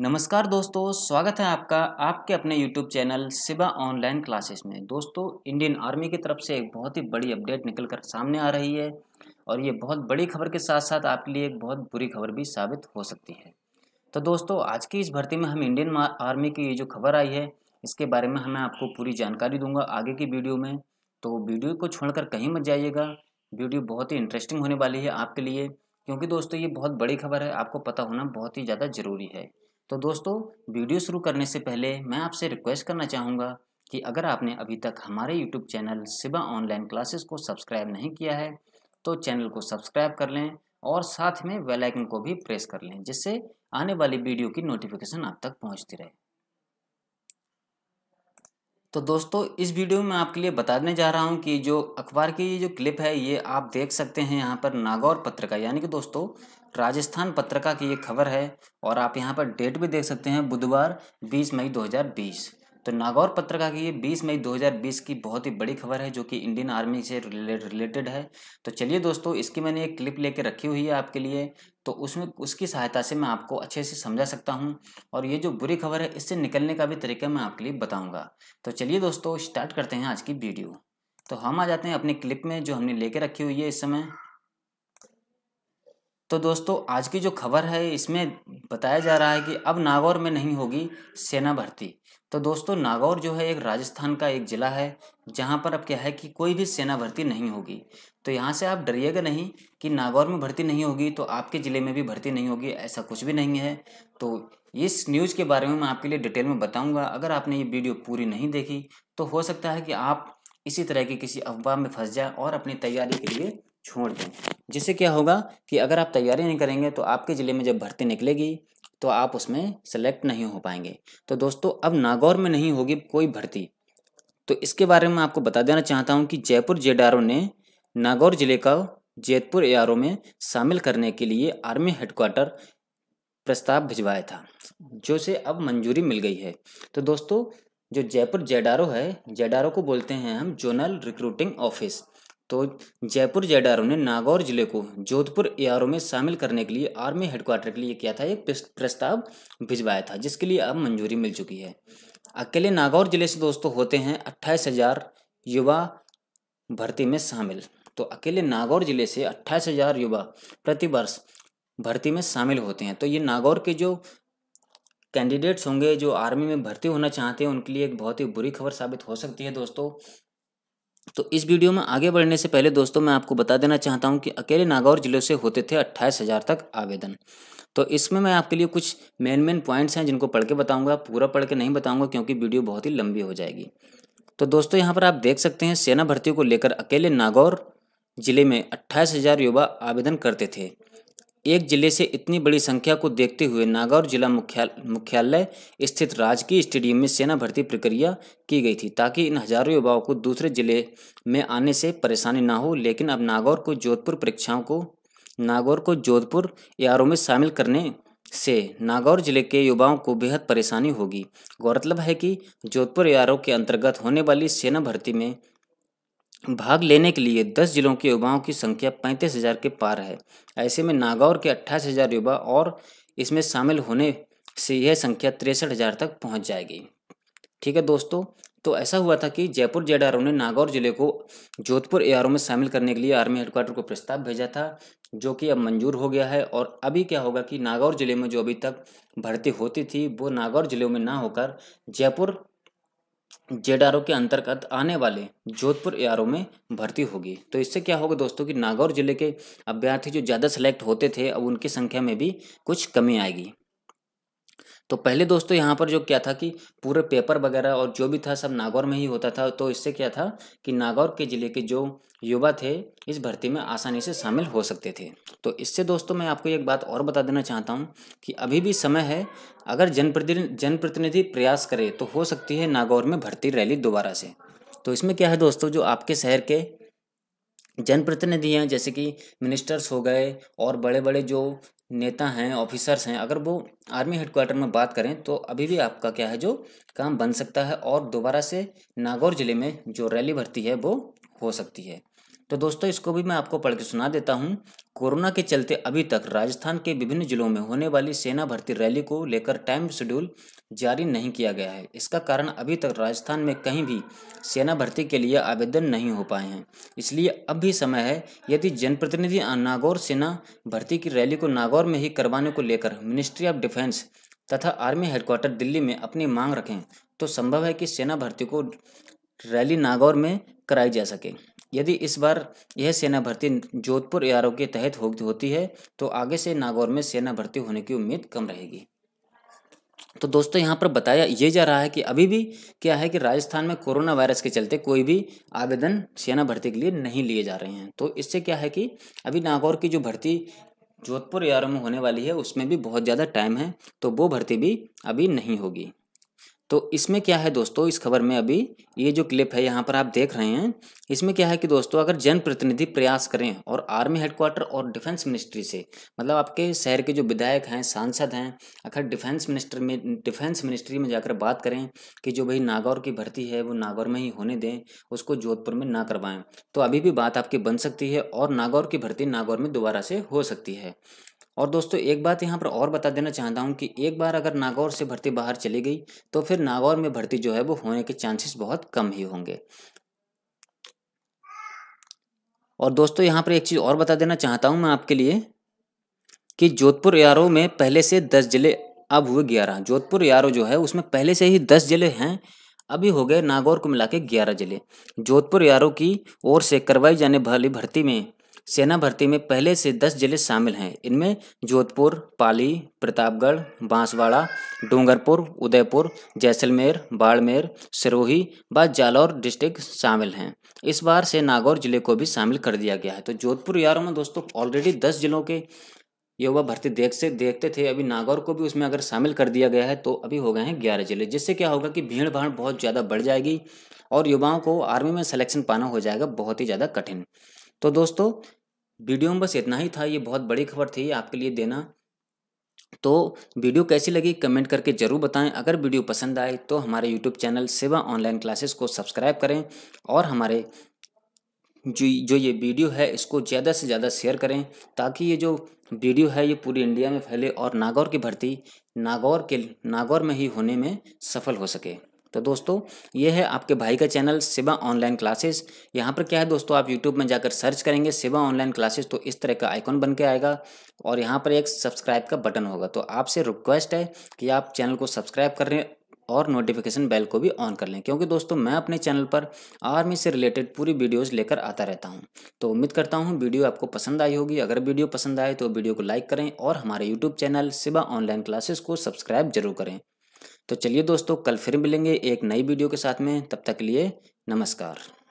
नमस्कार दोस्तों स्वागत है आपका आपके अपने YouTube channel Siba online classes में दोस्तों इंडियन आर्मी की तरफ से एक बहुत ही बड़ी अपडेट निकल कर सामने आ रही है और ये बहुत बड़ी खबर के साथ साथ आपके लिए एक बहुत बुरी खबर भी साबित हो सकती है तो दोस्तों आज की इस भर्ती में हम इंडियन आर्मी की ये जो खबर आई है इसके बारे में मैं आपको पूरी जानकारी दूंगा आगे की वीडियो में तो वीडियो को छोड़कर कहीं मत जाइएगा वीडियो बहुत ही इंटरेस्टिंग होने वाली है आपके लिए क्योंकि दोस्तों ये बहुत बड़ी खबर है आपको पता होना बहुत ही ज़्यादा ज़रूरी है तो दोस्तों वीडियो शुरू करने से पहले मैं आपसे रिक्वेस्ट करना चाहूँगा कि अगर आपने अभी तक हमारे YouTube channel Siba online classes को सब्सक्राइब नहीं किया है तो चैनल को सब्सक्राइब कर लें और साथ में बेल आइकन को भी प्रेस कर लें जिससे आने वाली वीडियो की नोटिफिकेशन आप तक पहुंचती रहे तो दोस्तों इस वीडियो में आपके लिए बताने जा रहा हूं कि जो अखबार की ये जो क्लिप है ये आप देख सकते हैं यहाँ पर नागौर पत्रिका यानी कि दोस्तों राजस्थान पत्रिका की ये खबर है और आप यहाँ पर डेट भी देख सकते हैं बुधवार 20 मई 2020 तो नागौर पत्रिका की ये 20 मई 2020 की बहुत ही बड़ी खबर है जो कि इंडियन आर्मी से रिलेटेड है तो चलिए दोस्तों इसकी मैंने एक क्लिप लेके रखी हुई है आपके लिए तो उसमें उसकी सहायता से मैं आपको अच्छे से समझा सकता हूँ और ये जो बुरी खबर है इससे निकलने का भी तरीका मैं आपके लिए बताऊँगा तो चलिए दोस्तों स्टार्ट करते हैं आज की वीडियो तो हम आ जाते हैं अपनी क्लिप में जो हमने लेके रखी हुई है इस समय तो दोस्तों आज की जो खबर है इसमें बताया जा रहा है कि अब नागौर में नहीं होगी सेना भर्ती तो दोस्तों नागौर जो है एक राजस्थान का एक ज़िला है जहाँ पर अब क्या है कि कोई भी सेना भर्ती नहीं होगी तो यहाँ से आप डरिएगा नहीं कि नागौर में भर्ती नहीं होगी तो आपके ज़िले में भी भर्ती नहीं होगी ऐसा कुछ भी नहीं है तो इस न्यूज़ के बारे में मैं आपके लिए डिटेल में बताऊँगा अगर आपने ये वीडियो पूरी नहीं देखी तो हो सकता है कि आप इसी तरह की किसी अफवाह में फंस जाए और अपनी तैयारी के लिए छोड़ दें जिससे क्या होगा कि अगर आप तैयारी नहीं करेंगे तो आपके ज़िले में जब भर्ती निकलेगी तो आप उसमें सेलेक्ट नहीं हो पाएंगे तो दोस्तों अब नागौर में नहीं होगी कोई भर्ती तो इसके बारे में आपको बता देना चाहता हूँ कि जयपुर जे ने नागौर ज़िले का जयपुर एआरओ में शामिल करने के लिए आर्मी हेडक्वार्टर प्रस्ताव भिजवाया था जो से अब मंजूरी मिल गई है तो दोस्तों जो जयपुर जेडारो है जेडारो को बोलते हैं हम जोनल रिक्रूटिंग ऑफिस तो जयपुर जेड ने नागौर जिले को जोधपुर ए में शामिल करने के लिए आर्मी हेडक्वार्टर के लिए किया था एक प्रस्ताव भिजवाया था जिसके लिए अब मंजूरी मिल चुकी है अकेले नागौर जिले से दोस्तों होते हैं अट्ठाईस हजार युवा भर्ती में शामिल तो अकेले नागौर जिले से अट्ठाईस हजार युवा प्रतिवर्ष भर्ती में शामिल होते हैं तो ये नागौर के जो कैंडिडेट्स होंगे जो आर्मी में भर्ती होना चाहते हैं उनके लिए एक बहुत ही बुरी खबर साबित हो सकती है दोस्तों तो इस वीडियो में आगे बढ़ने से पहले दोस्तों मैं आपको बता देना चाहता हूं कि अकेले नागौर जिले से होते थे अट्ठाईस हज़ार तक आवेदन तो इसमें मैं आपके लिए कुछ मेन मेन पॉइंट्स हैं जिनको पढ़ के बताऊंगा पूरा पढ़ के नहीं बताऊंगा क्योंकि वीडियो बहुत ही लंबी हो जाएगी तो दोस्तों यहाँ पर आप देख सकते हैं सेना भर्ती को लेकर अकेले नागौर जिले में अट्ठाईस हज़ार युवा आवेदन करते थे एक जिले से इतनी बड़ी संख्या को देखते हुए नागौर जिला मुख्यालय स्थित राजकीय स्टेडियम में सेना भर्ती प्रक्रिया की गई थी ताकि इन हजारों युवाओं को दूसरे जिले में आने से परेशानी ना हो लेकिन अब नागौर को जोधपुर परीक्षाओं को नागौर को जोधपुर एआरओ में शामिल करने से नागौर जिले के युवाओं को बेहद परेशानी होगी गौरतलब है कि जोधपुर एआरओ के अंतर्गत होने वाली सेना भर्ती में भाग लेने के लिए 10 जिलों के युवाओं की संख्या पैंतीस हजार के पार है ऐसे में नागौर के अट्ठाईस हजार युवा और इसमें शामिल होने से यह संख्या तिरसठ हजार तक पहुंच जाएगी ठीक है दोस्तों तो ऐसा हुआ था कि जयपुर जेड ने नागौर जिले को जोधपुर ए में शामिल करने के लिए आर्मी हेडक्वार्टर को प्रस्ताव भेजा था जो कि अब मंजूर हो गया है और अभी क्या होगा कि नागौर जिले में जो अभी तक भर्ती होती थी वो नागौर जिले में ना होकर जयपुर जेड आर के अंतर्गत आने वाले जोधपुर ए में भर्ती होगी तो इससे क्या होगा दोस्तों कि नागौर जिले के अभ्यर्थी जो ज़्यादा सेलेक्ट होते थे अब उनकी संख्या में भी कुछ कमी आएगी तो पहले दोस्तों यहाँ पर जो क्या था कि पूरे पेपर वगैरह और जो भी था सब नागौर में ही होता था तो इससे क्या था कि नागौर के ज़िले के जो युवा थे इस भर्ती में आसानी से शामिल हो सकते थे तो इससे दोस्तों मैं आपको एक बात और बता देना चाहता हूँ कि अभी भी समय है अगर जनप्रतिनिधि जनप्रतिनिधि प्रयास करे तो हो सकती है नागौर में भर्ती रैली दोबारा से तो इसमें क्या है दोस्तों जो आपके शहर के जनप्रतिनिधि हैं जैसे कि मिनिस्टर्स हो गए और बड़े बड़े जो नेता हैं ऑफिसर्स हैं अगर वो आर्मी हेडक्वार्टर में बात करें तो अभी भी आपका क्या है जो काम बन सकता है और दोबारा से नागौर ज़िले में जो रैली भर्ती है वो हो सकती है तो दोस्तों इसको भी मैं आपको पढ़ के सुना देता हूँ कोरोना के चलते अभी तक राजस्थान के विभिन्न जिलों में होने वाली सेना भर्ती रैली को लेकर टाइम शेड्यूल जारी नहीं किया गया है इसका कारण अभी तक राजस्थान में कहीं भी सेना भर्ती के लिए आवेदन नहीं हो पाए हैं इसलिए अब भी समय है यदि जनप्रतिनिधि नागौर सेना भर्ती की रैली को नागौर में ही करवाने को लेकर मिनिस्ट्री ऑफ डिफेंस तथा आर्मी हेडक्वार्टर दिल्ली में अपनी मांग रखें तो संभव है कि सेना भर्ती को रैली नागौर में कराई जा सके यदि इस बार यह सेना भर्ती जोधपुर एआरओ के तहत होती है तो आगे से नागौर में सेना भर्ती होने की उम्मीद कम रहेगी तो दोस्तों यहाँ पर बताया ये जा रहा है कि अभी भी क्या है कि राजस्थान में कोरोना वायरस के चलते कोई भी आवेदन सेना भर्ती के लिए नहीं लिए जा रहे हैं तो इससे क्या है कि अभी नागौर की जो भर्ती जोधपुर एआरओ में होने वाली है उसमें भी बहुत ज़्यादा टाइम है तो वो भर्ती भी अभी नहीं होगी तो इसमें क्या है दोस्तों इस खबर में अभी ये जो क्लिप है यहाँ पर आप देख रहे हैं इसमें क्या है कि दोस्तों अगर जनप्रतिनिधि प्रयास करें और आर्मी हेडक्वार्टर और डिफेंस मिनिस्ट्री से मतलब आपके शहर के जो विधायक हैं सांसद हैं अगर डिफेंस मिनिस्टर में डिफेंस मिनिस्ट्री में जाकर बात करें कि जो भाई नागौर की भर्ती है वो नागौर में ही होने दें उसको जोधपुर में ना करवाएँ तो अभी भी बात आपकी बन सकती है और नागौर की भर्ती नागौर में दोबारा से हो सकती है और दोस्तों एक बात यहाँ पर और बता देना चाहता हूँ कि एक बार अगर नागौर से भर्ती बाहर चली गई तो फिर नागौर में भर्ती जो है वो होने के चांसेस बहुत कम ही होंगे और दोस्तों यहाँ पर एक चीज़ और बता देना चाहता हूँ मैं आपके लिए कि जोधपुर यारो में पहले से दस जिले अब हुए ग्यारह जोधपुर यारो जो है उसमें पहले से ही दस जिले हैं अभी हो गए नागौर को मिला के ग्यारह जिले जोधपुर यारो की ओर से करवाई जाने वाली भर्ती में सेना भर्ती में पहले से दस जिले शामिल हैं इनमें जोधपुर पाली प्रतापगढ़ बांसवाड़ा डूंगरपुर उदयपुर जैसलमेर बाड़मेर सिरोही व जालौर डिस्ट्रिक्ट शामिल हैं इस बार से नागौर जिले को भी शामिल कर दिया गया है तो जोधपुर यारों में दोस्तों ऑलरेडी दस जिलों के युवा भर्ती देख से देखते थे अभी नागौर को भी उसमें अगर शामिल कर दिया गया है तो अभी हो गए हैं ग्यारह जिले जिससे क्या होगा कि भीड़ भाड़ बहुत ज़्यादा बढ़ जाएगी और युवाओं को आर्मी में सिलेक्शन पाना हो जाएगा बहुत ही ज़्यादा कठिन तो दोस्तों वीडियो में बस इतना ही था ये बहुत बड़ी खबर थी आपके लिए देना तो वीडियो कैसी लगी कमेंट करके ज़रूर बताएं अगर वीडियो पसंद आए तो हमारे YouTube channel Seva online classes को सब्सक्राइब करें और हमारे जो जो ये वीडियो है इसको ज़्यादा से ज़्यादा शेयर करें ताकि ये जो वीडियो है ये पूरी इंडिया में फैले और नागौर की भर्ती नागौर के नागौर में ही होने में सफल हो सके तो दोस्तों ये है आपके भाई का चैनल सिवा ऑनलाइन क्लासेस यहाँ पर क्या है दोस्तों आप यूट्यूब में जाकर सर्च करेंगे सिवा ऑनलाइन क्लासेस तो इस तरह का आइकॉन बन के आएगा और यहाँ पर एक सब्सक्राइब का बटन होगा तो आपसे रिक्वेस्ट है कि आप चैनल को सब्सक्राइब करें और नोटिफिकेशन बेल को भी ऑन कर लें क्योंकि दोस्तों मैं अपने चैनल पर आर्मी से रिलेटेड पूरी वीडियोस लेकर आता रहता हूं तो उम्मीद करता हूं वीडियो आपको पसंद आई होगी अगर वीडियो पसंद आए तो वीडियो को लाइक करें और हमारे YouTube channel Siba online classes को सब्सक्राइब जरूर करें तो चलिए दोस्तों कल फिर मिलेंगे एक नई वीडियो के साथ में तब तक के लिए नमस्कार